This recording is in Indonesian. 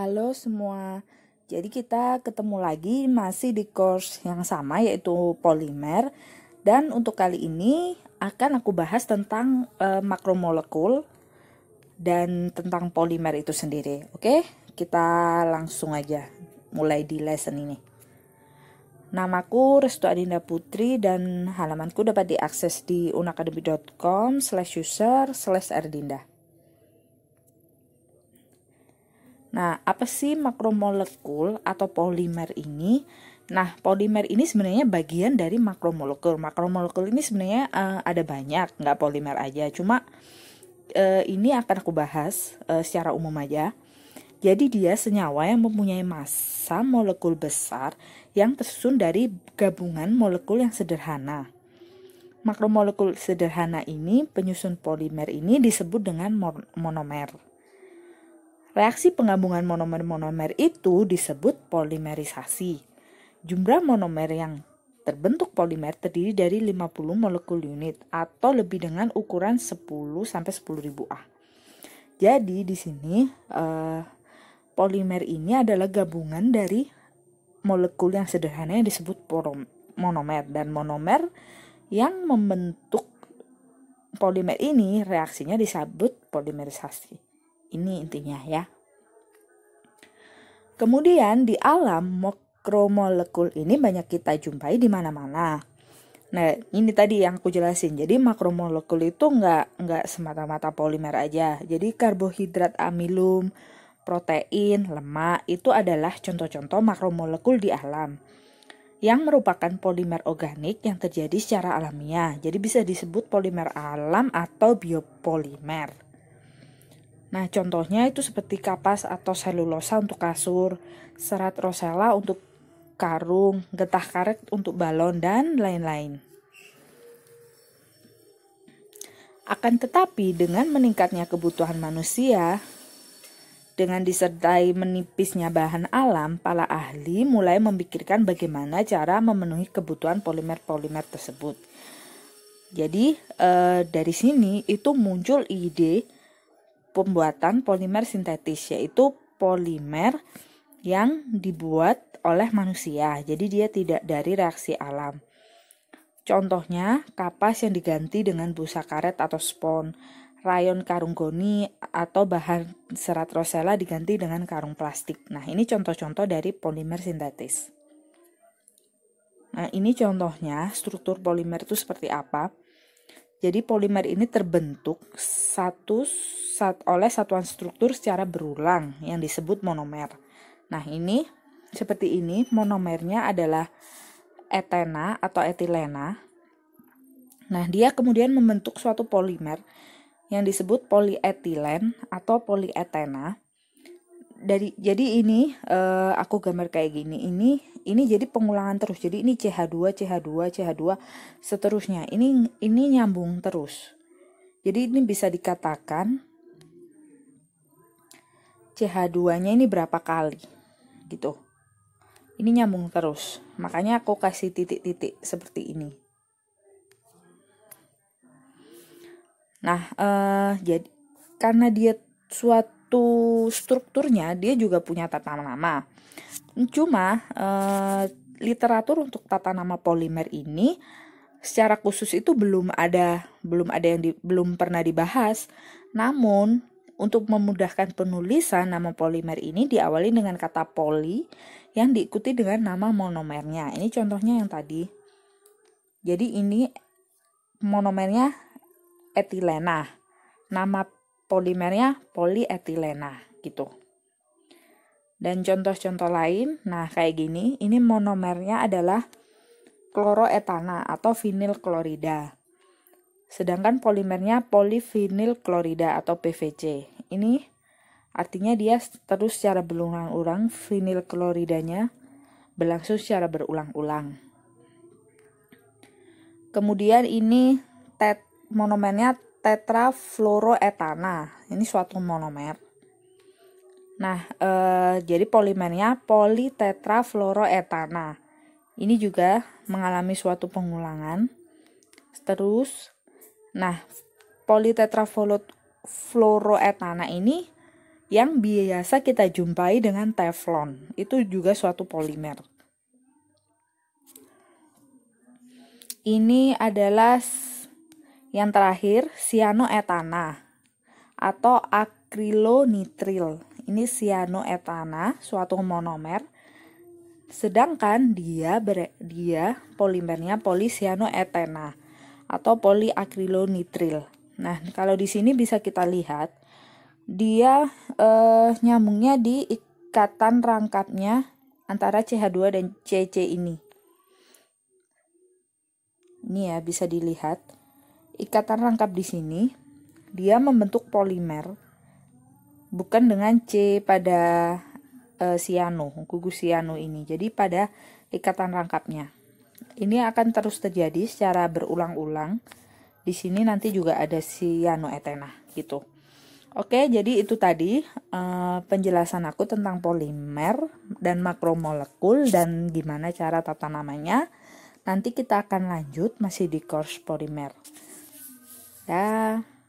Halo semua. Jadi kita ketemu lagi masih di course yang sama yaitu polimer dan untuk kali ini akan aku bahas tentang e, makromolekul dan tentang polimer itu sendiri. Oke, kita langsung aja mulai di lesson ini. Namaku Restu Adinda Putri dan halamanku dapat diakses di unacademycom slash user slash ardinda. Nah, apa sih makromolekul atau polimer ini? Nah, polimer ini sebenarnya bagian dari makromolekul. Makromolekul ini sebenarnya uh, ada banyak, nggak polimer aja. Cuma uh, ini akan aku bahas uh, secara umum aja. Jadi dia senyawa yang mempunyai massa molekul besar yang tersusun dari gabungan molekul yang sederhana. Makromolekul sederhana ini, penyusun polimer ini disebut dengan monomer. Reaksi penggabungan monomer-monomer itu disebut polimerisasi. Jumlah monomer yang terbentuk polimer terdiri dari 50 molekul unit atau lebih dengan ukuran 10 sampai ribu A. Jadi di sini eh, polimer ini adalah gabungan dari molekul yang sederhana yang disebut monomer dan monomer yang membentuk polimer ini reaksinya disebut polimerisasi. Ini intinya ya. Kemudian di alam makromolekul ini banyak kita jumpai di mana-mana. Nah, ini tadi yang aku jelasin. Jadi makromolekul itu nggak nggak semata-mata polimer aja. Jadi karbohidrat amilum, protein, lemak itu adalah contoh-contoh makromolekul di alam yang merupakan polimer organik yang terjadi secara alamiah. Jadi bisa disebut polimer alam atau biopolimer. Nah, contohnya itu seperti kapas atau selulosa untuk kasur, serat rosella untuk karung, getah karet untuk balon, dan lain-lain. Akan tetapi, dengan meningkatnya kebutuhan manusia, dengan disertai menipisnya bahan alam, para ahli mulai memikirkan bagaimana cara memenuhi kebutuhan polimer-polimer tersebut. Jadi, eh, dari sini itu muncul ide pembuatan polimer sintetis yaitu polimer yang dibuat oleh manusia. Jadi dia tidak dari reaksi alam. Contohnya kapas yang diganti dengan busa karet atau spon, rayon karung goni atau bahan serat rosella diganti dengan karung plastik. Nah, ini contoh-contoh dari polimer sintetis. Nah, ini contohnya struktur polimer itu seperti apa. Jadi polimer ini terbentuk satu sat oleh satuan struktur secara berulang yang disebut monomer. Nah, ini seperti ini monomernya adalah etena atau etilena. Nah, dia kemudian membentuk suatu polimer yang disebut polietilen atau polietena. Dari jadi ini eh, aku gambar kayak gini. Ini ini jadi pengulangan terus. Jadi ini CH2, CH2, CH2 seterusnya. Ini ini nyambung terus. Jadi ini bisa dikatakan CH2-nya ini berapa kali gitu. Ini nyambung terus. Makanya aku kasih titik-titik seperti ini. Nah, eh, jadi karena dia suatu strukturnya dia juga punya tata nama. Cuma eh, literatur untuk tata nama polimer ini secara khusus itu belum ada belum ada yang di, belum pernah dibahas. Namun untuk memudahkan penulisan nama polimer ini diawali dengan kata poli yang diikuti dengan nama monomernya. Ini contohnya yang tadi. Jadi ini monomernya etilena. Nama polimernya polietilena gitu. Dan contoh-contoh lain, nah kayak gini, ini monomernya adalah kloroetana atau vinil klorida. Sedangkan polimernya polivinil klorida atau PVC. Ini artinya dia terus secara berulang-ulang vinil kloridanya berlangsung secara berulang-ulang. Kemudian ini tet monomernya tetrafluoroetana. Ini suatu monomer. Nah, eh, jadi polimernya politetrafluoroetana. Ini juga mengalami suatu pengulangan. Terus Nah, polytetrafluoroetana ini yang biasa kita jumpai dengan teflon. Itu juga suatu polimer. Ini adalah yang terakhir cyanoetana atau akrilonitril. Ini cyanoetana, suatu monomer. Sedangkan dia dia polimernya polisianoetena atau poliakrilonitril. Nah, kalau di sini bisa kita lihat dia eh, nyambungnya di ikatan rangkapnya antara CH2 dan CC ini. Ini ya bisa dilihat. Ikatan rangkap di sini dia membentuk polimer bukan dengan C pada siano, eh, siano, gugus siano ini. Jadi pada ikatan rangkapnya. Ini akan terus terjadi secara berulang-ulang. Di sini nanti juga ada etena gitu. Oke, jadi itu tadi uh, penjelasan aku tentang polimer dan makromolekul dan gimana cara tata namanya. Nanti kita akan lanjut masih di course polimer. Dah.